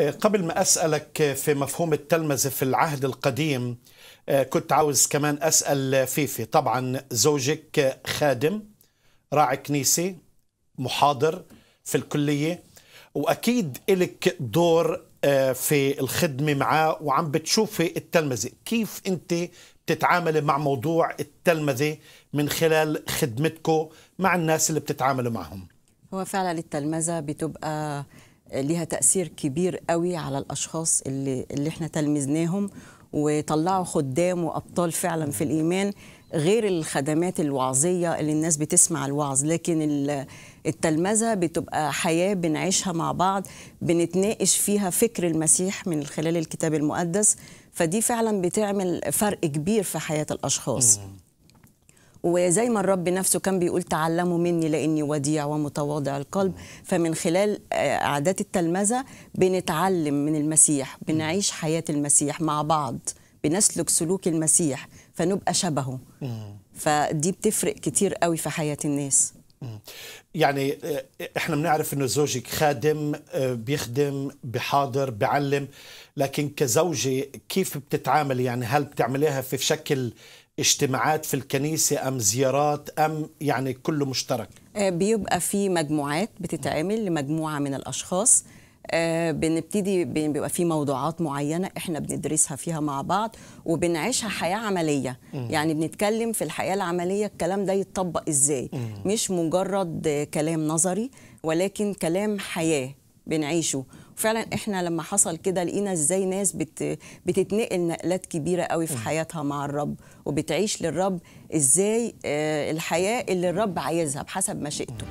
قبل ما أسألك في مفهوم التلمذة في العهد القديم آه، كنت عاوز كمان أسأل فيفي طبعا زوجك خادم راعي كنيسه محاضر في الكلية وأكيد إلك دور آه، في الخدمة معاه وعم بتشوفي التلمذة كيف أنت بتتعاملي مع موضوع التلمذة من خلال خدمتكم مع الناس اللي بتتعاملوا معهم هو فعلا التلمذة بتبقى ليها تاثير كبير قوي على الاشخاص اللي اللي احنا تلمذناهم وطلعوا خدام وابطال فعلا في الايمان غير الخدمات الوعظيه اللي الناس بتسمع الوعظ لكن التلمذه بتبقى حياه بنعيشها مع بعض بنتناقش فيها فكر المسيح من خلال الكتاب المقدس فدي فعلا بتعمل فرق كبير في حياه الاشخاص وزي ما الرب نفسه كان بيقول تعلموا مني لاني وديع ومتواضع القلب فمن خلال آه، عادات التلمذه بنتعلم من المسيح بنعيش حياه المسيح مع بعض بنسلك سلوك المسيح فنبقى شبهه فدي بتفرق كتير قوي في حياه الناس يعني آه، احنا بنعرف انه زوجك خادم آه، بيخدم بحاضر بعلم لكن كزوجه كيف بتتعاملي يعني هل بتعمليها في شكل اجتماعات في الكنيسة أم زيارات أم يعني كله مشترك آه، بيبقى في مجموعات بتتعمل لمجموعة من الأشخاص آه، بنبتدي بيبقى في موضوعات معينة احنا بندرسها فيها مع بعض وبنعيشها حياة عملية م. يعني بنتكلم في الحياة العملية الكلام ده يتطبق ازاي م. مش مجرد كلام نظري ولكن كلام حياة بنعيشه فعلا احنا لما حصل كده لقينا ازاي ناس بت بتتنقل نقلات كبيره قوي في حياتها مع الرب وبتعيش للرب ازاي آه، الحياه اللي الرب عايزها بحسب مشيئته